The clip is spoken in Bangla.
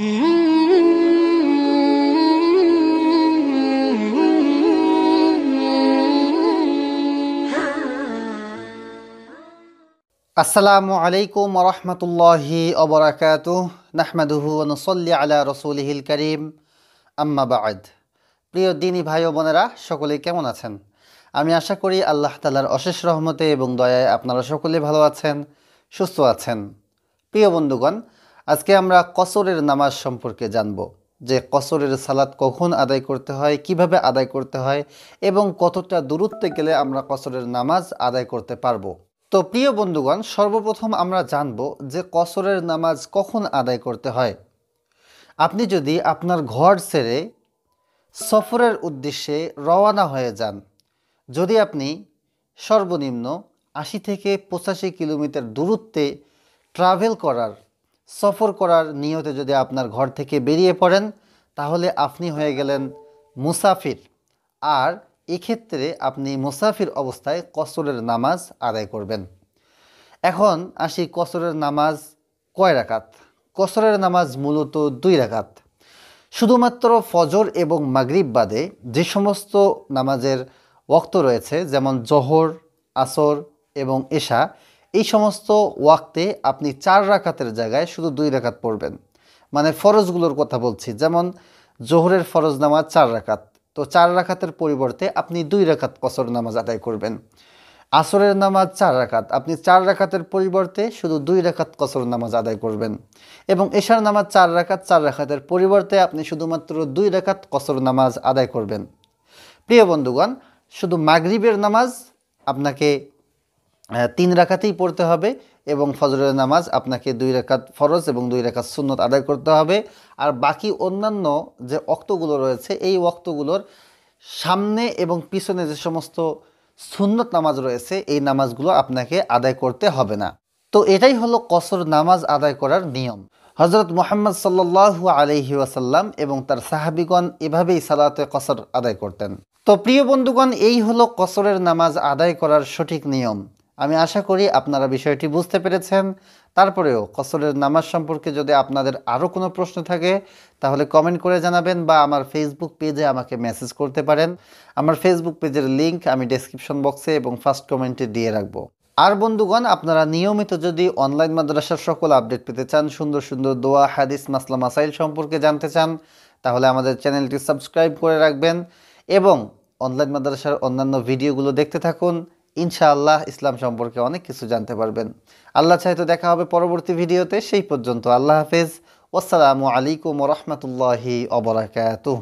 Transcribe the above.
আসসালামু আলাইকুম রহমতুল্লাহি অবরাকাত নাহমাদুহু নসল্লি আলা রসুলহিল করিম আম্মাবাদ প্রিয় দিনী ভাই ও বোনেরা সকলে কেমন আছেন আমি আশা করি আল্লাহ তালার অশেষ রহমতে এবং দয়ায় আপনারা সকলে ভালো আছেন সুস্থ আছেন প্রিয় বন্ধুগণ আজকে আমরা কসরের নামাজ সম্পর্কে জানব যে কসরের সালাদ কখন আদায় করতে হয় কিভাবে আদায় করতে হয় এবং কতটা দূরত্বে গেলে আমরা কসরের নামাজ আদায় করতে পারবো তো প্রিয় বন্ধুগণ সর্বপ্রথম আমরা জানব যে কসরের নামাজ কখন আদায় করতে হয় আপনি যদি আপনার ঘর ছেড়ে সফরের উদ্দেশ্যে রওয়ানা হয়ে যান যদি আপনি সর্বনিম্ন আশি থেকে পঁচাশি কিলোমিটার দূরত্বে ট্রাভেল করার সফর করার নিয়তে যদি আপনার ঘর থেকে বেরিয়ে পড়েন তাহলে আপনি হয়ে গেলেন মুসাফির আর এক্ষেত্রে আপনি মুসাফির অবস্থায় কসরের নামাজ আদায় করবেন এখন আসি কসরের নামাজ কয় রাকাত কসরের নামাজ মূলত দুই রাকাত শুধুমাত্র ফজর এবং মাগরিব বাদে যে সমস্ত নামাজের বক্ত রয়েছে যেমন জহর আসর এবং এশা এই সমস্ত ওয়াক্তে আপনি চার রাকাতের জায়গায় শুধু দুই রাকাত পড়বেন মানে ফরজগুলোর কথা বলছি যেমন জোহরের ফরজ নামাজ চার রাকাত তো চার রাকাতের পরিবর্তে আপনি দুই রাকাত কসর নামাজ আদায় করবেন আসরের নামাজ চার রাকাত আপনি চার রাকাতের পরিবর্তে শুধু দুই রাখাত কসর নামাজ আদায় করবেন এবং এশার নামাজ চার রাকাত চার রাখাতের পরিবর্তে আপনি শুধুমাত্র দুই রাকাত কসর নামাজ আদায় করবেন প্রিয় বন্ধুগণ শুধু মাগরিবের নামাজ আপনাকে তিন রাখাতেই পড়তে হবে এবং ফজরের নামাজ আপনাকে দুই রেখাত ফরজ এবং দুই রেখাত সুন্নত আদায় করতে হবে আর বাকি অন্যান্য যে অক্তগুলো রয়েছে এই অক্তগুলোর সামনে এবং পিছনে যে সমস্ত সুন্নত নামাজ রয়েছে এই নামাজগুলো আপনাকে আদায় করতে হবে না তো এটাই হলো কসর নামাজ আদায় করার নিয়ম হজরত মোহাম্মদ সাল্লাহু আলহি ওয়াসাল্লাম এবং তার সাহাবিগণ এভাবেই সালাতে কসর আদায় করতেন তো প্রিয় বন্ধুগণ এই হলো কসরের নামাজ আদায় করার সঠিক নিয়ম আমি আশা করি আপনারা বিষয়টি বুঝতে পেরেছেন তারপরেও কসরের নামাজ সম্পর্কে যদি আপনাদের আরও কোনো প্রশ্ন থাকে তাহলে কমেন্ট করে জানাবেন বা আমার ফেসবুক পেজে আমাকে মেসেজ করতে পারেন আমার ফেসবুক পেজের লিংক আমি ডেসক্রিপশন বক্সে এবং ফার্স্ট কমেন্টে দিয়ে রাখবো আর বন্ধুগণ আপনারা নিয়মিত যদি অনলাইন মাদ্রাসার সকল আপডেট পেতে চান সুন্দর সুন্দর দোয়া হাদিস মাসলা মাসাইল সম্পর্কে জানতে চান তাহলে আমাদের চ্যানেলটি সাবস্ক্রাইব করে রাখবেন এবং অনলাইন মাদ্রাসার অন্যান্য ভিডিওগুলো দেখতে থাকুন ইনশাআল্লাহ ইসলাম সম্পর্কে অনেক কিছু জানতে পারবেন আল্লাহ চাইতো দেখা হবে পরবর্তী ভিডিওতে সেই পর্যন্ত আল্লাহ হাফেজ আসসালামু আলাইকুম রহমতুল্লাহি অবরাকাতুহ